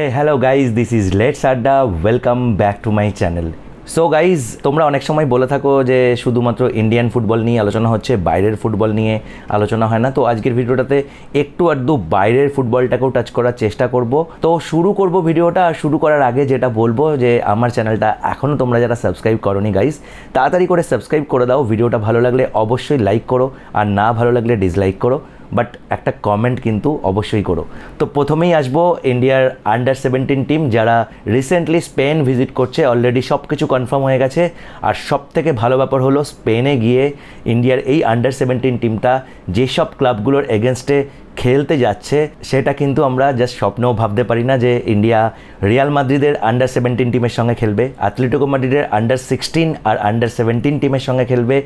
hey hello guys this is let's Adda welcome back to my channel so guys তোমরা অনেক সময় বলে থাকো যে শুধুমাত্র ইন্ডিয়ান ফুটবল নিয়ে আলোচনা হচ্ছে বাইরের ফুটবল নিয়ে আলোচনা হয় না তো আজকের ভিডিওটাতে একটু আধটু বাইরের ফুটবলটাকেও টাচ করার চেষ্টা করব তো শুরু করব ভিডিওটা আর শুরু করার আগে যেটা বলবো যে আমার চ্যানেলটা এখনও তোমরা যারা সাবস্ক্রাইব করনি গাইজ তাড়াতাড়ি করে সাবস্ক্রাইব করে দাও ভিডিওটা ভালো লাগলে অবশ্যই লাইক করো আর না ভালো লাগলে ডিসলাইক করো বাট একটা কমেন্ট কিন্তু অবশ্যই করো তো প্রথমেই আসবো ইন্ডিয়ার আন্ডার সেভেন্টিন টিম যারা রিসেন্টলি স্পেন ভিজিট করছে অলরেডি সব কিছু কনফার্ম হয়ে গেছে আর সব থেকে ভালো ব্যাপার হলো স্পেনে গিয়ে ইন্ডিয়ার এই আন্ডার সেভেন্টিন টিমটা যেসব ক্লাবগুলোর এগেনস্টে খেলতে যাচ্ছে সেটা কিন্তু আমরা জাস্ট স্বপ্নেও ভাবতে পারি না যে ইন্ডিয়া রিয়াল মাদ্রিদের আন্ডার সেভেন্টিন টিমের সঙ্গে খেলবে অ্যাথলেটিকো মাদ্রিদের আন্ডার সিক্সটিন আর আন্ডার সেভেন্টিন টিমের সঙ্গে খেলবে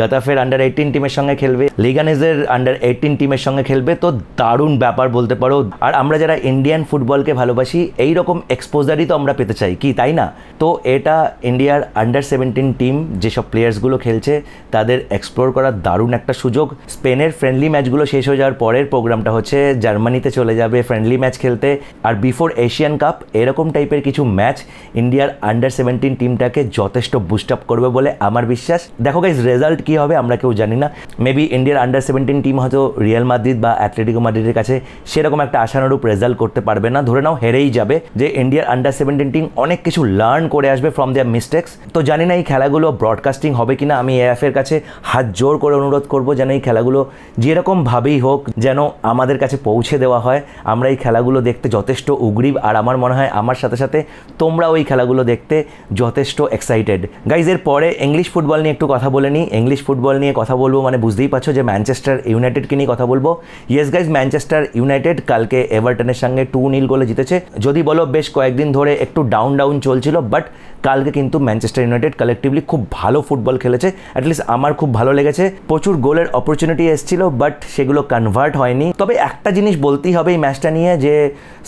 গতাফের আন্ডার এইটিন টিমের সঙ্গে খেলবে লিগানেজের আন্ডার এইটিন টিমের সঙ্গে খেলবে তো দারুণ ব্যাপার বলতে পারো আর আমরা যারা ইন্ডিয়ান ফুটবলকে ভালোবাসি এই রকম এক্সপোজারই তো আমরা পেতে চাই কি তাই না তো এটা ইন্ডিয়ার আন্ডার সেভেন্টিন টিম যেসব প্লেয়ার্সগুলো খেলছে তাদের এক্সপ্লোর করার দারুণ একটা সুযোগ স্পেনের ফ্রেন্ডলি ম্যাচগুলো শেষ হয়ে যাওয়ার পরের প্রোগ্রাম নামটা হচ্ছে জার্মানিতে চলে যাবে ফ্রেন্ডলি ম্যাচ খেলতে আর বিফোর এশিয়ান কাপ এরকম টাইপের কিছু ম্যাচ ইন্ডিয়ার আন্ডার সেভেন্টিন টিমটাকে যথেষ্ট বুস্ট আপ করবে বলে আমার বিশ্বাস দেখো গাইজ রেজাল্ট কী হবে আমরা কেউ জানি না মেবি ইন্ডিয়ার আন্ডার সেভেন্টিন টিম হয়তো রিয়াল মাদ্রিদ বা অ্যাথলেটিকো মাদ্রিদের কাছে সেরকম একটা আশানুরূপ রেজাল্ট করতে পারবে না ধরে নাও হেরেই যাবে যে ইন্ডিয়ার আন্ডার সেভেন্টিন টিম অনেক কিছু লার্ন করে আসবে ফ্রম দেয়ার মিস্টেক্স তো জানি না এই খেলাগুলো ব্রডকাস্টিং হবে কিনা আমি এআফের কাছে হাত জোর করে অনুরোধ করবো যেন এই খেলাগুলো যেরকমভাবেই হোক যেন আমাদের কাছে পৌঁছে দেওয়া হয় আমরা এই খেলাগুলো দেখতে যথেষ্ট উগ্রীব আর আমার মনে হয় আমার সাথে সাথে তোমরা ওই খেলাগুলো দেখতে যথেষ্ট এক্সাইটেড গাইজ এর পরে ইংলিশ ফুটবল নিয়ে একটু কথা বলে নিই ইংলিশ ফুটবল নিয়ে কথা বলবো মানে বুঝতেই পারছো যে ম্যানচেস্টার ইউনাইটেডকে নিয়ে কথা বলবো ইয়েস গাইজ ম্যানচেস্টার ইউনাইটেড কালকে এভারটনের সঙ্গে টু নীল গোলে জিতেছে যদি বলো বেশ কয়েকদিন ধরে একটু ডাউন ডাউন চলছিল বাট কালকে কিন্তু ম্যানচেস্টার ইউনাইটেড কালেকটিভলি খুব ভালো ফুটবল খেলেছে অ্যাটলিস্ট আমার খুব ভালো লেগেছে প্রচুর গোলের অপরচুনিটি এসেছিল বাট সেগুলো কনভার্ট হয়নি তবে একটা জিনিস বলতেই হবে এই ম্যাচটা নিয়ে যে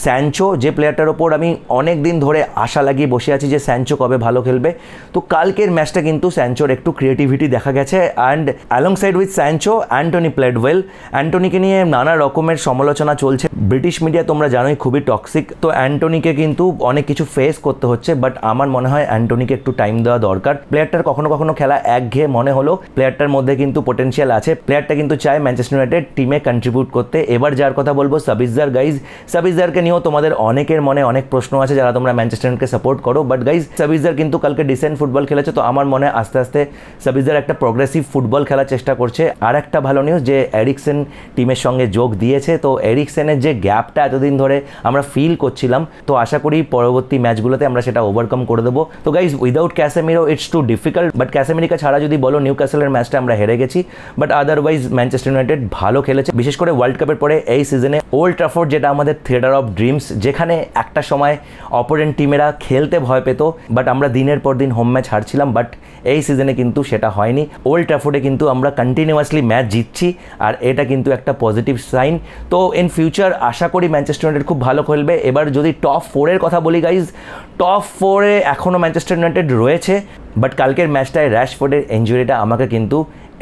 স্যাঞ্চো যে প্লেয়ারটার ওপর আমি অনেক দিন ধরে আশা লাগিয়ে বসে আছি যে স্যাঞ্চো কবে ভালো খেলবে তো কালকের ম্যাচটা কিন্তু স্যাঞ্চোর একটু ক্রিয়েটিভিটি দেখা গেছে and alongside with Sancho Antony played well অ্যান্টনিকে নিয়ে নানা রকমের সমালোচনা চলছে ব্রিটিশ মিডিয়া তোমরা জানোই খুবই টক্সিক তো অ্যান্টনিকে কিন্তু অনেক কিছু ফেস করতে হচ্ছে বাট আমার মনে হয় অ্যান্টনিকে একটু টাইম দেওয়া দরকার প্লেয়ারটার কখনো কখনো খেলা একঘেয়ে মনে হলো প্লেয়ারটার মধ্যে কিন্তু পোটেনশিয়াল আছে প্লেয়ারটা কিন্তু চায় ম্যানচেস্টার ইউনাইটেড টিমে কন্ট্রিবিউট করতে মুহূর্তে এবার যার কথা বলবো সাবিজার গাইজ সাবিজারকে নিয়েও তোমাদের অনেকের মনে অনেক প্রশ্ন আছে যারা তোমরা ম্যানচেস্টারকে সাপোর্ট করো বাট গাইজ সাবিজার কিন্তু কালকে ডিসেন্ট ফুটবল খেলেছে তো আমার মনে আস্তে আস্তে সাবিজার একটা প্রোগ্রেসিভ ফুটবল খেলার চেষ্টা করছে আর একটা ভালো নিউজ যে এরিকসেন টিমের সঙ্গে যোগ দিয়েছে তো এরিকসেনের যে গ্যাপটা এতদিন ধরে আমরা ফিল করছিলাম তো আশা করি পরবর্তী ম্যাচগুলোতে আমরা সেটা ওভারকাম করে দেবো তো guys without Casemiro it's too difficult but ক্যাসেমিরিকা ছাড়া যদি বলো নিউ ক্যাসেলের ম্যাচটা আমরা হেরে গেছি বাট আদারওয়াইজ ম্যানচেস্টার ইউনাইটেড ভালো খেলেছে বিশেষ করে ওয়ার্ল্ড কাপের পরে এই সিজনে ওল্ড ট্রাফোর্ড যেটা আমাদের থিয়েটার অফ ড্রিমস যেখানে একটা সময় অপোনেন্ট টিমেরা খেলতে ভয় পেত বাট আমরা দিনের পর দিন হোম ম্যাচ হারছিলাম বাট এই সিজনে কিন্তু সেটা হয়নি ওল্ড ট্রাফোর্ডে কিন্তু আমরা কন্টিনিউয়াসলি ম্যাচ জিতছি আর এটা কিন্তু একটা পজিটিভ সাইন তো ইন ফিউচার আশা করি ম্যানচেস্টার ইউনাইটেড খুব ভালো খেলবে এবার যদি টপ ফোরের কথা বলি গাইজ টপ ফোরে এখনও ম্যানচেস্টার ইউনাইটেড রয়েছে বাট কালকের ম্যাচটায় র্যাশফোর্ডের ইঞ্জুরিটা আমাকে কিন্তু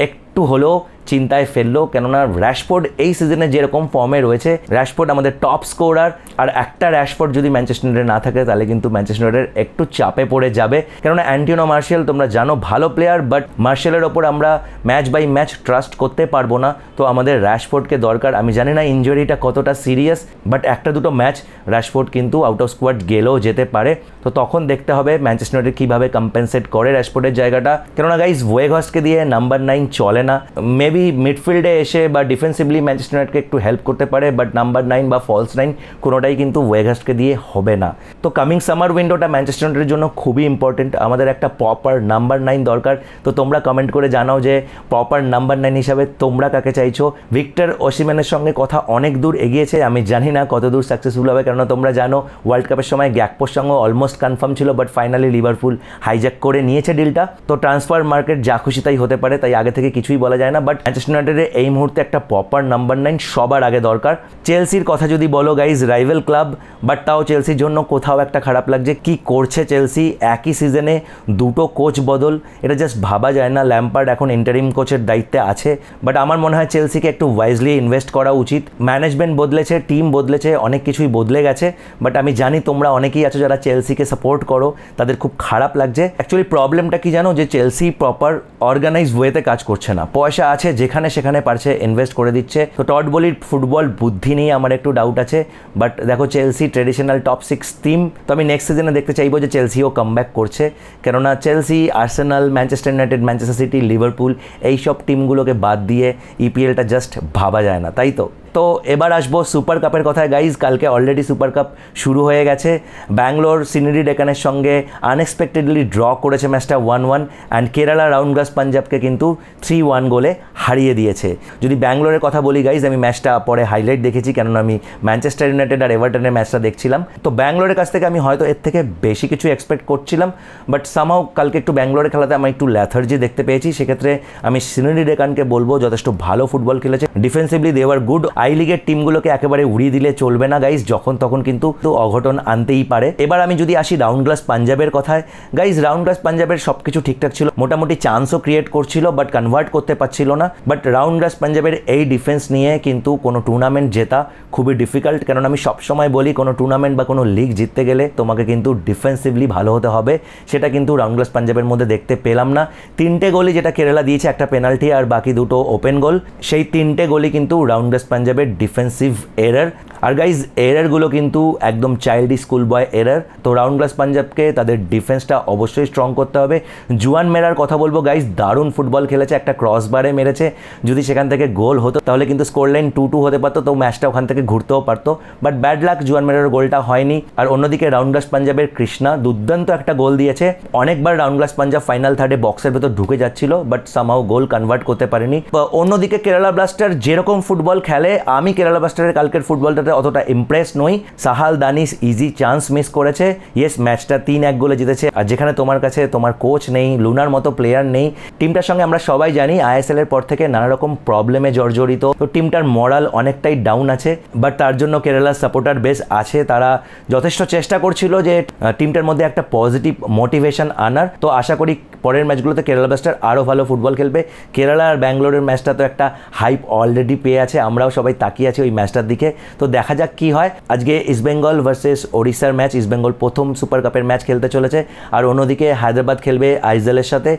একটু হলেও চিন্তায় ফেললো কেননা র্যাশফোর্ড এই সিজনে যেরকম ফর্মে রয়েছে র্যাশফোর্ড আমাদের টপ স্কোরার আর একটা র্যাশফোর্ড যদি ম্যানচেস্টার ইউনাইটেড না থাকে তাহলে কিন্তু ম্যানচেস্টার ইউনাইটেড একটু চাপে পড়ে যাবে কেননা অ্যান্টিনো মার্শিয়াল তোমরা জানো ভালো প্লেয়ার বাট মার্শিয়ালের ওপর আমরা ম্যাচ বাই ম্যাচ ট্রাস্ট করতে পারবো না তো আমাদের র্যাশফোর্ডকে দরকার আমি জানি না ইঞ্জুরিটা কতটা সিরিয়াস বাট একটা দুটো ম্যাচ র্যাশফোর্ড কিন্তু আউট অফ স্কোয়াড গেলেও যেতে পারে তো তখন দেখতে হবে ম্যানচেস্টার ইউনাইটেড কীভাবে কম্পেনসেট করে র্যাশফোর্ডের জায়গাটা কেননা গাইজ ওয়েঘসকে দিয়ে নাম্বার নাইন চলে না মেবি মেবি মিডফিল্ডে এসে বা ডিফেন্সিভলি ম্যানচেস্টার একটু হেল্প করতে পারে বাট নাম্বার নাইন বা ফলস নাইন কোনোটাই কিন্তু ওয়েগাস্টকে দিয়ে হবে না তো কামিং সামার উইন্ডোটা ম্যানচেস্টার ইউনাইটেডের জন্য খুবই ইম্পর্টেন্ট আমাদের একটা প্রপার নাম্বার নাইন দরকার তো তোমরা কমেন্ট করে জানাও যে প্রপার নাম্বার নাইন হিসাবে তোমরা কাকে চাইছো ভিক্টর ওসিম্যানের সঙ্গে কথা অনেক দূর এগিয়েছে আমি জানি না কত দূর সাকসেসফুল হবে কেননা তোমরা জানো ওয়ার্ল্ড কাপের সময় গ্যাকপোর সঙ্গে অলমোস্ট কনফার্ম ছিল বাট ফাইনালি লিভারপুল হাইজ্যাক করে নিয়েছে ডিলটা তো ট্রান্সফার মার্কেট যা খুশি তাই হতে পারে তাই আগে থেকে কিছুই বলা যায় না বাট ম্যানচেস্টার ইউনাইটেডের এই মুহূর্তে একটা প্রপার নাম্বার নাইন সবার আগে দরকার চেলসির কথা যদি বলো গাইজ রাইভেল ক্লাব বাট তাও চেলসির জন্য কোথাও কোথাও একটা খারাপ লাগছে কি করছে চেলসি একই সিজনে দুটো কোচ বদল এটা জাস্ট ভাবা যায় না ল্যাম্পার্ড এখন ইন্টারিম কোচের দায়িত্বে আছে বাট আমার মনে হয় চেলসিকে একটু ওয়াইজলি ইনভেস্ট করা উচিত ম্যানেজমেন্ট বদলেছে টিম বদলেছে অনেক কিছুই বদলে গেছে বাট আমি জানি তোমরা অনেকেই আছো যারা চেলসিকে সাপোর্ট করো তাদের খুব খারাপ লাগছে অ্যাকচুয়ালি প্রবলেমটা কি জানো যে চেলসি প্রপার অর্গানাইজ ওয়েতে কাজ করছে না পয়সা আছে যেখানে সেখানে পারছে ইনভেস্ট করে দিচ্ছে তো টট বলির ফুটবল বুদ্ধি নিয়ে আমার একটু ডাউট আছে বাট দেখো Chelsea traditional top six team তো আমি নেক্সট সিজনে দেখতে চাইবো যে চেলসিও ব্যাক করছে কেননা Chelsea Arsenal Manchester United Manchester City Liverpool এইসব সব টিমগুলোকে বাদ দিয়ে ইপিএলটা e জাস্ট ভাবা যায় না তাই তো তো এবার আসবো সুপার কাপের কথায় গাইজ কালকে অলরেডি সুপার কাপ শুরু হয়ে গেছে ব্যাঙ্গলোর সিনেরি ডেকানের সঙ্গে আনএক্সপেক্টেডলি ড্র করেছে ম্যাচটা one one and Kerala Round পাঞ্জাবকে কিন্তু থ্রি ওয়ান গোলে হারিয়ে দিয়েছে যদি ব্যাঙ্গলোরের কথা বলি গাইজ আমি ম্যাচটা পরে হাইলাইট দেখেছি কেননা আমি ম্যানচেস্টার ইউনাইটেড আর এভারটনের ম্যাচটা দেখছিলাম তো ব্যাঙ্গলোরের কাছ থেকে আমি হয়তো এর থেকে বেশি কিছু এক্সপেক্ট করছিলাম বাট সামাও কালকে একটু ব্যাঙ্গলোরের খেলাতে আমি একটু ল্যাথার্জি দেখতে পেয়েছি সেক্ষেত্রে আমি সিনেরি ডেকানকে বলবো যথেষ্ট ভালো ফুটবল খেলেছে ডিফেন্সিভলি দে গুড আই লিগের টিমগুলোকে একেবারে উড়িয়ে দিলে চলবে না গাইজ যখন তখন কিন্তু অঘটন আনতেই পারে এবার আমি যদি আসি রাউন্ড গ্লাস পাঞ্জাবের কথায় গাইজ রাউন্ড গ্লাস পাঞ্জাবের সব কিছু ঠিকঠাক ছিল মোটামুটি চান্সও ক্রিয়েট করছিল বাট কনভার্ট করতে পারছিল না বাট রাউন্ড গ্লাস পাঞ্জাবের এই ডিফেন্স নিয়ে কিন্তু কোনো টুর্নামেন্ট জেতা খুবই ডিফিকাল্ট কারণ আমি সবসময় বলি কোনো টুর্নামেন্ট বা কোনো লিগ জিততে গেলে তোমাকে কিন্তু ডিফেন্সিভলি ভালো হতে হবে সেটা কিন্তু রাউন্ড গ্লাস পাঞ্জাবের মধ্যে দেখতে পেলাম না তিনটে গোলই যেটা কেরালা দিয়েছে একটা পেনাল্টি আর বাকি দুটো ওপেন গোল সেই তিনটে গোলই কিন্তু রাউন্ড গ্লাস পাঞ্জাব যাবে ডিফেন্সিভ এরার আর গাইজ এরারগুলো কিন্তু একদম চাইল্ড স্কুল বয় এরার তো রাউন্ড গ্লাস পাঞ্জাবকে তাদের ডিফেন্সটা অবশ্যই স্ট্রং করতে হবে জুয়ান মেরার কথা বলবো গাইজ দারুণ ফুটবল খেলেছে একটা ক্রস বারে মেরেছে যদি সেখান থেকে গোল হতো তাহলে কিন্তু স্কোর লাইন টু টু হতে পারতো তো ম্যাচটা ওখান থেকে ঘুরতেও পারতো বাট ব্যাড লাক জুয়ান মেরার গোলটা হয়নি আর অন্যদিকে রাউন্ড গ্লাস পাঞ্জাবের কৃষ্ণা দুর্দান্ত একটা গোল দিয়েছে অনেকবার রাউন্ড গ্লাস পাঞ্জাব ফাইনাল থার্ডে বক্সের ভেতর ঢুকে যাচ্ছিল বাট সামাও গোল কনভার্ট করতে পারেনি অন্যদিকে কেরালা ব্লাস্টার যেরকম ফুটবল খেলে আমি কেরালা ব্লাস্টারের কালকের ফুটবলটাতে অতটা ইমপ্রেস নই সাহাল দানিস ইজি চান্স মিস করেছে ইয়েস ম্যাচটা তিন এক গোলে জিতেছে আর যেখানে তোমার কাছে তোমার কোচ নেই লুনার মতো প্লেয়ার নেই টিমটার সঙ্গে আমরা সবাই জানি আইএসএল এর পর থেকে নানা রকম প্রবলেমে জর্জরিত তো টিমটার মরাল অনেকটাই ডাউন আছে বাট তার জন্য কেরালার সাপোর্টার বেস আছে তারা যথেষ্ট চেষ্টা করছিল যে টিমটার মধ্যে একটা পজিটিভ মোটিভেশন আনার তো আশা করি পরের ম্যাচগুলোতে কেরালা ব্লাস্টার আরও ভালো ফুটবল খেলবে কেরালা আর ব্যাঙ্গালোরের ম্যাচটা তো একটা হাইপ অলরেডি পেয়ে আছে আমরাও সবাই তাকিয়ে আছি ওই ম্যাচটার দিকে তো দেখা দেখা যাক কি হয় আজকে ইস্টবেঙ্গল ভার্সেস ওড়িশার ম্যাচ ইস্টবেঙ্গল প্রথম সুপার কাপের ম্যাচ খেলতে চলেছে আর অন্যদিকে হায়দ্রাবাদ খেলবে আইজলের সাথে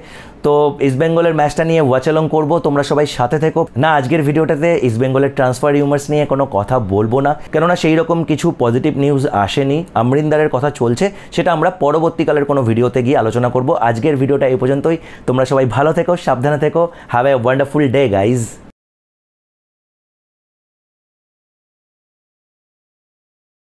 তো ইস্টবেঙ্গলের ম্যাচটা নিয়ে ওয়াচালং করব তোমরা সবাই সাথে থেকো না আজকের ভিডিওটাতে ইস্টবেঙ্গলের ট্রান্সফার রিউমার্স নিয়ে কোনো কথা বলবো না কেননা সেই রকম কিছু পজিটিভ নিউজ আসেনি আমরিন্দারের কথা চলছে সেটা আমরা পরবর্তীকালের কোনো ভিডিওতে গিয়ে আলোচনা করব আজকের ভিডিওটা এই পর্যন্তই তোমরা সবাই ভালো থেকো সাবধানে থেকো have a wonderful day guys